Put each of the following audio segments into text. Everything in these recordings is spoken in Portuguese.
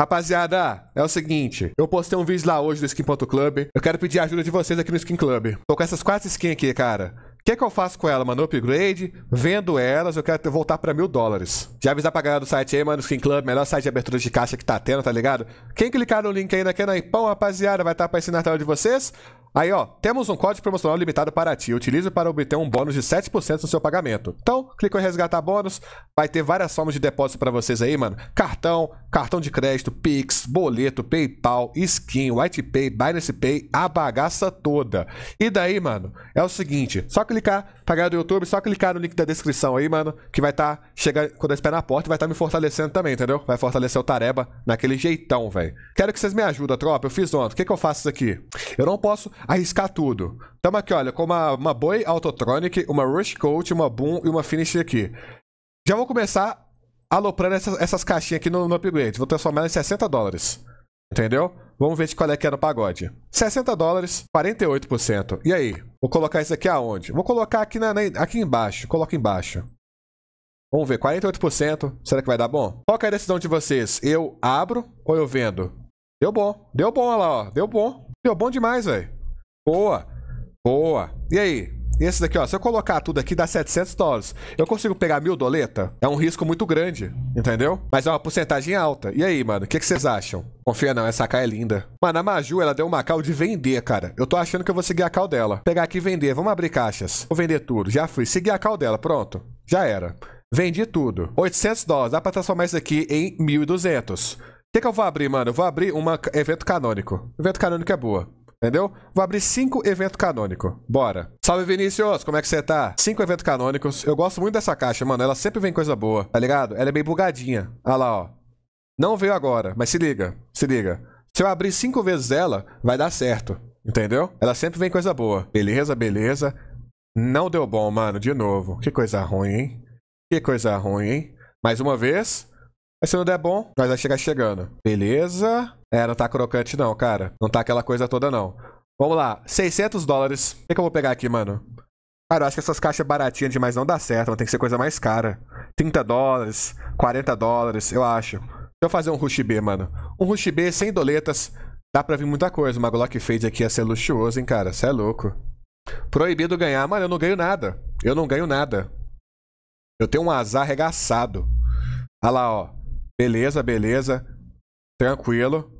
Rapaziada, é o seguinte, eu postei um vídeo lá hoje do Skin.club. Eu quero pedir a ajuda de vocês aqui no Skin Club. Tô com essas quatro skins aqui, cara. O que, é que eu faço com ela, mano? Upgrade, vendo elas, eu quero voltar pra mil dólares. Já avisar pra galera do site aí, mano, Skin Club, melhor site de abertura de caixa que tá tendo, tá ligado? Quem clicar no link aí naquele é é aí, pão, rapaziada, vai estar tá aparecendo na tela de vocês. Aí, ó, temos um código promocional limitado para ti. Utilize para obter um bônus de 7% no seu pagamento. Então, clica em resgatar bônus. Vai ter várias formas de depósito para vocês aí, mano. Cartão, cartão de crédito, Pix, boleto, PayPal, skin, WhitePay, Binance Pay, a bagaça toda. E daí, mano, é o seguinte, só clicar pra ganhar do YouTube, só clicar no link da descrição aí, mano, que vai estar tá chegando quando eu pé na porta, vai estar tá me fortalecendo também, entendeu? Vai fortalecer o Tareba naquele jeitão, velho. Quero que vocês me ajudem, tropa. Eu fiz ontem. O que que eu faço isso aqui? Eu não posso arriscar tudo. Tamo aqui, olha, com uma, uma Boy Autotronic, uma Rush Coat, uma Boom e uma Finish aqui. Já vou começar aloprando essas, essas caixinhas aqui no, no upgrade. Vou transformar em 60 dólares. Entendeu? Vamos ver de qual é que é o pagode. 60 dólares, 48%. E aí? Vou colocar isso aqui aonde? Vou colocar aqui, na, na aqui embaixo. Coloca embaixo. Vamos ver, 48%. Será que vai dar bom? Qual é a decisão de vocês? Eu abro ou eu vendo? Deu bom. Deu bom, olha lá, ó. Deu bom. Deu bom demais, velho. Boa. Boa. E aí? Esse daqui, ó, se eu colocar tudo aqui, dá 700 dólares. Eu consigo pegar mil doleta? É um risco muito grande, entendeu? Mas é uma porcentagem alta. E aí, mano, o que, vocês acham? Confia não, essa K é linda. Mano, a Maju, ela deu uma cal de vender, cara. Eu tô achando que eu vou seguir a cal dela. Pegar aqui e vender. Vamos abrir caixas. Vou vender tudo. Já fui. Segui a cal dela. Pronto. Já era. Vendi tudo. 800 dólares. Dá pra transformar isso aqui em 1.200. O que, que eu vou abrir, mano? Eu vou abrir um evento canônico. Evento canônico é boa. Entendeu? Vou abrir cinco eventos canônicos. Bora. Salve, Vinícius! Como é que você tá? Cinco eventos canônicos. Eu gosto muito dessa caixa, mano. Ela sempre vem coisa boa, tá ligado? Ela é bem bugadinha. Olha lá, ó. Não veio agora, mas se liga. Se liga. Se eu abrir cinco vezes ela, vai dar certo. Entendeu? Ela sempre vem coisa boa. Beleza, beleza. Não deu bom, mano. De novo. Que coisa ruim, hein? Que coisa ruim, hein? Mais uma vez. Mas se não der bom, nós vai chegar chegando. Beleza. É, não tá crocante não, cara. Não tá aquela coisa toda não. Vamos lá, 600 dólares. O que, que eu vou pegar aqui, mano? Cara, eu acho que essas caixas baratinhas demais não dá certo, mano. Tem que ser coisa mais cara. 30 dólares, 40 dólares, eu acho. Deixa eu fazer um Rush B, mano. Um Rush B sem doletas. Dá pra vir muita coisa. Uma Glock Fade aqui ia ser luxuoso, hein, cara. Você é louco. Proibido ganhar. Mano, eu não ganho nada. Eu não ganho nada. Eu tenho um azar arregaçado. Olha lá, ó. Beleza, beleza. Tranquilo.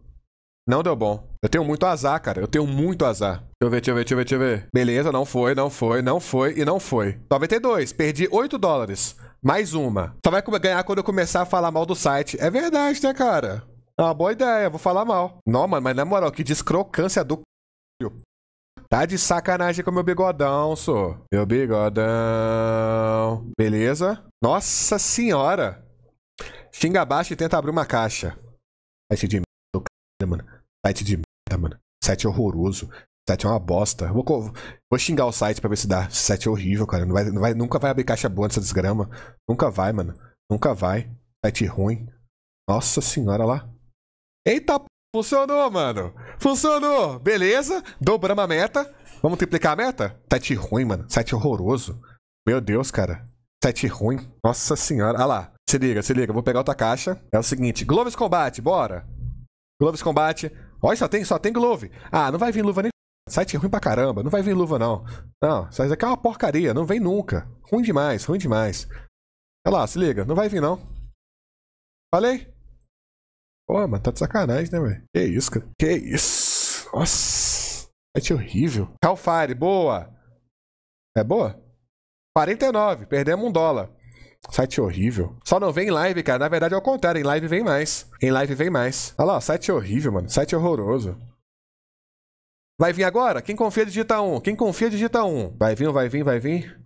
Não deu bom. Eu tenho muito azar, cara. Eu tenho muito azar. Deixa eu ver, deixa eu ver, deixa eu ver, deixa eu ver. Beleza, não foi, não foi, não foi e não foi. 92, perdi 8 dólares. Mais uma. Só vai ganhar quando eu começar a falar mal do site. É verdade, né, cara? É uma boa ideia, vou falar mal. Não, mano, mas na moral, que descrocância do c... Tá de sacanagem com meu bigodão, sou. Meu bigodão. Beleza? Nossa senhora. Xinga abaixo e tenta abrir uma caixa. esse ser de merda do c... Né, mano. Site de merda, mano. Site horroroso. Site é uma bosta. Vou, vou xingar o site pra ver se dá. Site é horrível, cara. Não vai, não vai, nunca vai abrir caixa boa nessa desgrama. Nunca vai, mano. Nunca vai. Site ruim. Nossa senhora lá. Eita, funcionou, mano. Funcionou. Beleza. Dobramos a meta. Vamos triplicar a meta? Site ruim, mano. Site horroroso. Meu Deus, cara. Site ruim. Nossa senhora. Olha lá. Se liga, se liga. Vou pegar outra caixa. É o seguinte. Gloves Combate, bora. Gloves Combate. Olha, só tem, só tem Glove. Ah, não vai vir luva nem. Site é ruim pra caramba, não vai vir luva não. Não, isso aqui é uma porcaria, não vem nunca. Ruim demais, ruim demais. Olha lá, se liga, não vai vir não. Falei? Pô, mas tá de sacanagem, né, velho? Que isso, cara. Que isso. Nossa. Site é horrível. Calfire, boa. É boa? 49, perdemos um dólar. Site horrível. Só não vem em live, cara. Na verdade é o contrário. Em live vem mais. Em live vem mais. Olha lá, site horrível, mano. Site horroroso. Vai vir agora? Quem confia, digita 1. Quem confia, digita 1. Vai vir, vai vir, vai vir.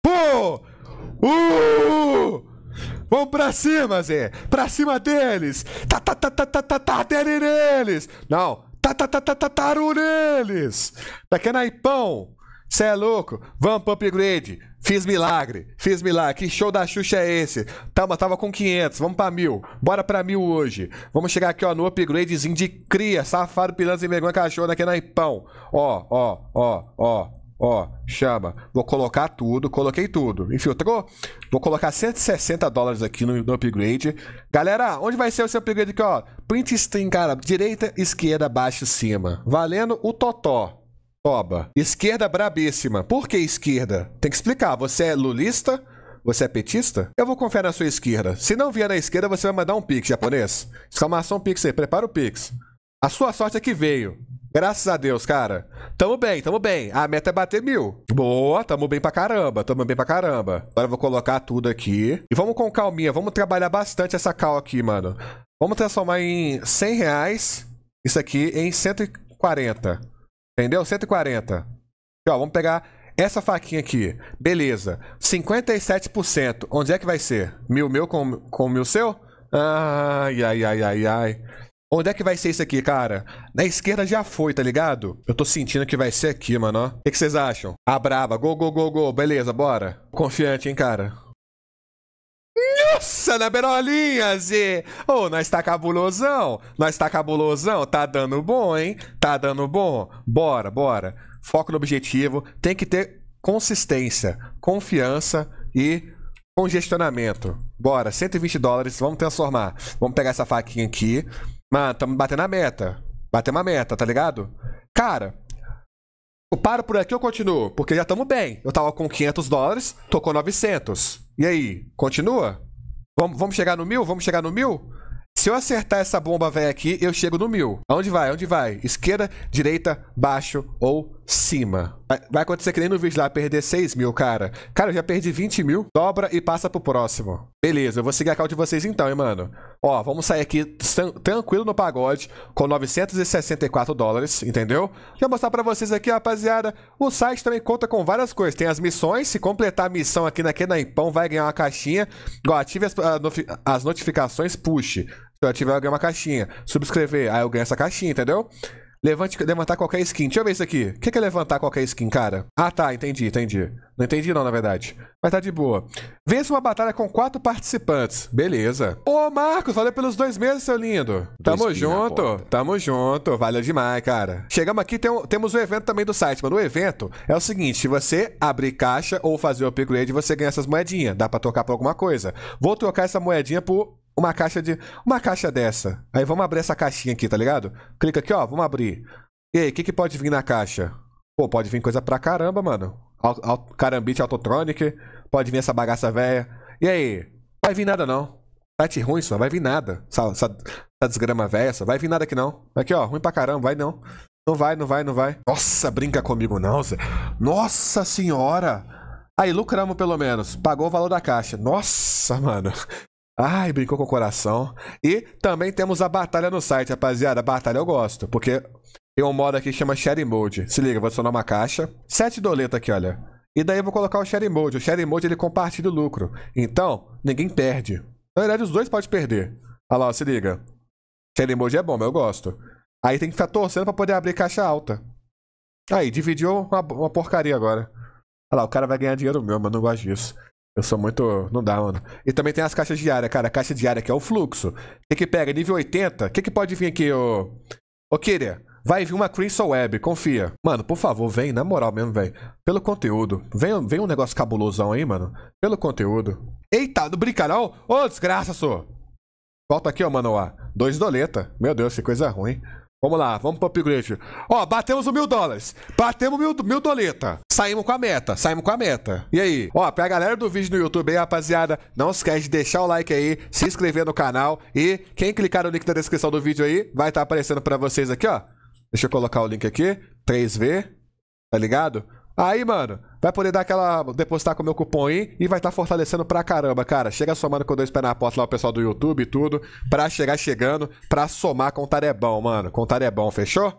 Pô! Uh! Vamos pra cima, Zé! Pra cima deles! Tá, tá, tá, tá, tá, tá, tá, deles! Não, Tatatataru neles! Daqui é naipão! Cê é louco? Vamos pro upgrade! Fiz milagre, fiz milagre. Que show da Xuxa é esse? Tava, tava com 500, vamos pra mil. Bora pra mil hoje. Vamos chegar aqui, ó, no upgradezinho de cria, safado, pilantra e vergonha cachorro, daqui né, é naipão. Ó, ó, ó, ó. Ó, chama. Vou colocar tudo. Coloquei tudo. Infiltrou? Vou colocar 160 dólares aqui no, no upgrade. Galera, onde vai ser o seu upgrade aqui, ó? Print string, cara. Direita, esquerda, baixo, cima. Valendo o totó. Toba. Esquerda brabíssima. Por que esquerda? Tem que explicar. Você é lulista? Você é petista? Eu vou confiar na sua esquerda. Se não vier na esquerda, você vai mandar um pix, japonês. Exclamação pix aí. Prepara o pix. A sua sorte é que veio. Graças a Deus, cara. Tamo bem, tamo bem. A meta é bater mil. Boa, tamo bem pra caramba, tamo bem pra caramba. Agora eu vou colocar tudo aqui. E vamos com calminha, vamos trabalhar bastante essa cal aqui, mano. Vamos transformar em 100 reais isso aqui em 140. Entendeu? 140. Aqui, ó, vamos pegar essa faquinha aqui. Beleza. 57%. Onde é que vai ser? Mil meu com, com mil seu? Ai, ai, ai, ai, ai. Onde é que vai ser isso aqui, cara? Na esquerda já foi, tá ligado? Eu tô sentindo que vai ser aqui, mano, O que, vocês acham? A ah, braba. Gol, gol, gol, gol. Beleza, bora. Confiante, hein, cara? Nossa, na berolinha, Zê! Ô, oh, nós tá cabulosão. Nós tá cabulosão. Tá dando bom, hein? Tá dando bom. Bora, bora. Foco no objetivo. Tem que ter consistência, confiança e congestionamento. Bora, 120 dólares. Vamos transformar. Vamos pegar essa faquinha aqui. Mano, estamos tá batendo a meta. Batemos a meta, tá ligado? Cara, eu paro por aqui ou continuo? Porque já estamos bem. Eu tava com 500 dólares, tô com 900. E aí, continua? Vamos, vamos chegar no mil? Vamos chegar no mil? Se eu acertar essa bomba velha aqui, eu chego no mil. Aonde vai? Aonde vai? Esquerda, direita, baixo ou cima. Vai acontecer que nem no vídeo lá, perder 6 mil, cara. Cara, eu já perdi 20 mil. Dobra e passa pro próximo. Beleza, eu vou seguir a call de vocês então, hein, mano. Ó, vamos sair aqui tranquilo no pagode, com 964 dólares, entendeu? Vou mostrar pra vocês aqui, rapaziada. O site também conta com várias coisas. Tem as missões, se completar a missão aqui naquele naipão, vai ganhar uma caixinha. Ó, ative as, as notificações, puxe. Se eu ativer, eu ganho uma caixinha. Subscrever, aí eu ganho essa caixinha, entendeu? Levante, levantar qualquer skin. Deixa eu ver isso aqui. O é que, é levantar qualquer skin, cara? Ah, tá. Entendi, entendi. Não entendi não, na verdade. Mas tá de boa. Vence uma batalha com quatro participantes. Beleza. Ô, Marcos, valeu pelos dois meses, seu lindo. Tamo junto. Tamo junto. Valeu demais, cara. Chegamos aqui, tem um, temos o um evento também do site, mano. O evento é o seguinte, se você abrir caixa ou fazer o upgrade, você ganha essas moedinhas. Dá pra trocar por alguma coisa. Vou trocar essa moedinha por uma caixa de. Uma caixa dessa. Aí vamos abrir essa caixinha aqui, tá ligado? Clica aqui, ó, vamos abrir. E aí, o que, que pode vir na caixa? Pô, pode vir coisa pra caramba, mano. Al Al Carambite Autotronic, pode vir essa bagaça velha. E aí? Vai vir nada não. Site ruim, só vai vir nada. Essa, essa, essa desgrama velha, só vai vir nada aqui não. Aqui, ó, ruim pra caramba, vai não. Não vai, não vai, não vai. Nossa, brinca comigo não, Zé. Nossa senhora! Aí lucramos pelo menos. Pagou o valor da caixa. Nossa, mano. Ai, brincou com o coração. E também temos a batalha no site, rapaziada. Batalha eu gosto, porque tem um modo aqui que chama Sharing Mode. Se liga, vou adicionar uma caixa. Sete doletas aqui, olha. E daí eu vou colocar o Sharing Mode. O Sharing Mode ele compartilha o lucro. Então, ninguém perde. Na verdade, os dois podem perder. Olha lá, ó, se liga. Sharing Mode é bom, mas eu gosto. Aí tem que ficar torcendo pra poder abrir caixa alta. Aí, dividiu uma, uma porcaria agora. Olha lá, o cara vai ganhar dinheiro meu, mas não gosto disso. Eu sou muito. Não dá, mano. E também tem as caixas diárias, cara. A caixa diária que é o fluxo. O que, pega? Nível 80? O que, que pode vir aqui, ô. Ô, Kiria? Vai vir uma Crystal Web, confia. Mano, por favor, vem, na moral mesmo, velho. Pelo conteúdo. Vem, vem um negócio cabulosão aí, mano. Pelo conteúdo. Eita, do brincarão? Ô, desgraça, sou. Volta aqui, ó, mano, ó. Dois doleta. Meu Deus, que coisa ruim. Vamos lá, vamos pro upgrade. Ó, batemos o mil dólares. Batemos mil, mil doleta. Saímos com a meta, saímos com a meta. E aí? Ó, pra galera do vídeo no YouTube aí, rapaziada, não esquece de deixar o like aí, se inscrever no canal e quem clicar no link da descrição do vídeo aí, vai estar tá aparecendo pra vocês aqui, ó. Deixa eu colocar o link aqui. 3V, tá ligado? Aí, mano, vai poder dar aquela. depositar com o meu cupom aí e vai estar tá fortalecendo pra caramba, cara. Chega somando com dois pés na porta lá, o pessoal do YouTube e tudo, pra chegar chegando, pra somar com o Tarebão, mano. Com o Tarebão, fechou?